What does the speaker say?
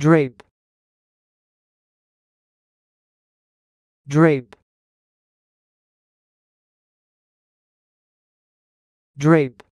drape drape drape